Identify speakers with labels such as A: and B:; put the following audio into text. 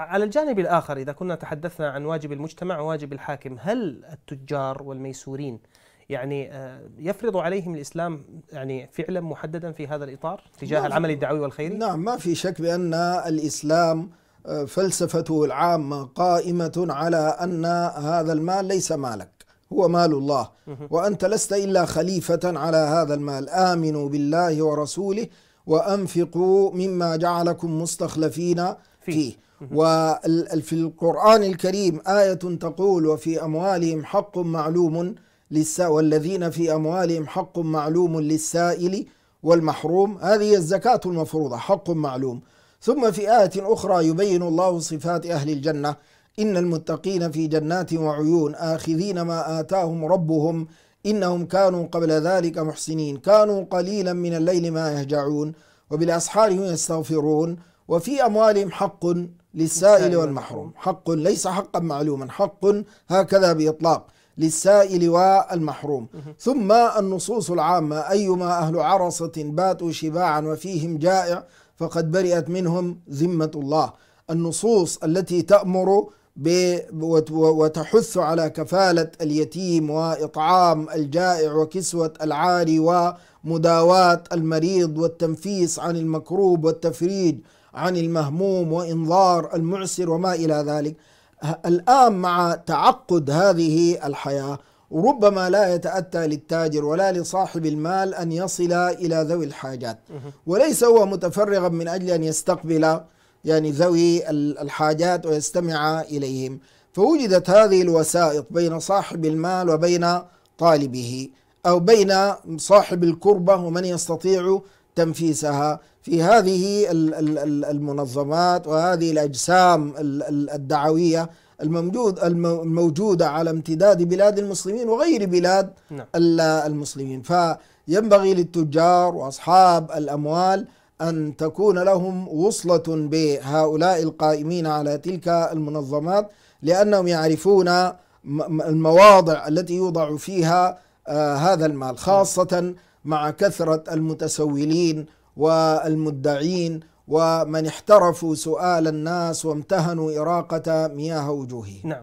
A: على الجانب الآخر إذا كنا تحدثنا عن واجب المجتمع وواجب الحاكم هل التجار والميسورين يعني آه، يفرض عليهم الإسلام يعني فعلا محددا في هذا الإطار تجاه العمل الدعوي والخيري؟ نعم ما في شك بأن الإسلام آه، فلسفته العامة قائمة على أن هذا المال ليس مالك هو مال الله وأنت لست إلا خليفة على هذا المال آمنوا بالله ورسوله وأنفقوا مما جعلكم مستخلفين فيه وفي القرآن الكريم آية تقول وفي أموالهم حق معلوم للسائل والذين في أموالهم حق معلوم للسائل والمحروم هذه الزكاة المفروضة حق معلوم ثم في آية أخرى يبين الله صفات أهل الجنة إن المتقين في جنات وعيون آخذين ما آتاهم ربهم إنهم كانوا قبل ذلك محسنين كانوا قليلا من الليل ما يهجعون وبالأسحار هم يستغفرون وفي أموالهم حق للسائل والمحروم حق ليس حقا معلوما حق هكذا بإطلاق للسائل والمحروم ثم النصوص العامة أيما أهل عرصة باتوا شباعا وفيهم جائع فقد برئت منهم ذمة الله النصوص التي تأمر وتحث على كفالة اليتيم وإطعام الجائع وكسوة العاري ومداواة المريض والتنفيس عن المكروب والتفريج عن المهموم وإنظار المعسر وما إلى ذلك الآن مع تعقد هذه الحياة ربما لا يتأتى للتاجر ولا لصاحب المال أن يصل إلى ذوي الحاجات وليس هو متفرغا من أجل أن يستقبل يعني ذوي الحاجات ويستمع إليهم فوجدت هذه الوسائط بين صاحب المال وبين طالبه أو بين صاحب الكربة ومن يستطيع تنفيسها في هذه المنظمات وهذه الأجسام الدعوية الموجود الموجودة على امتداد بلاد المسلمين وغير بلاد نعم. المسلمين فينبغي للتجار وأصحاب الأموال أن تكون لهم وصلة بهؤلاء القائمين على تلك المنظمات لأنهم يعرفون المواضع التي يوضع فيها آه، هذا المال خاصة مع كثرة المتسولين والمدعين ومن احترفوا سؤال الناس وامتهنوا إراقة مياه وجوههم نعم.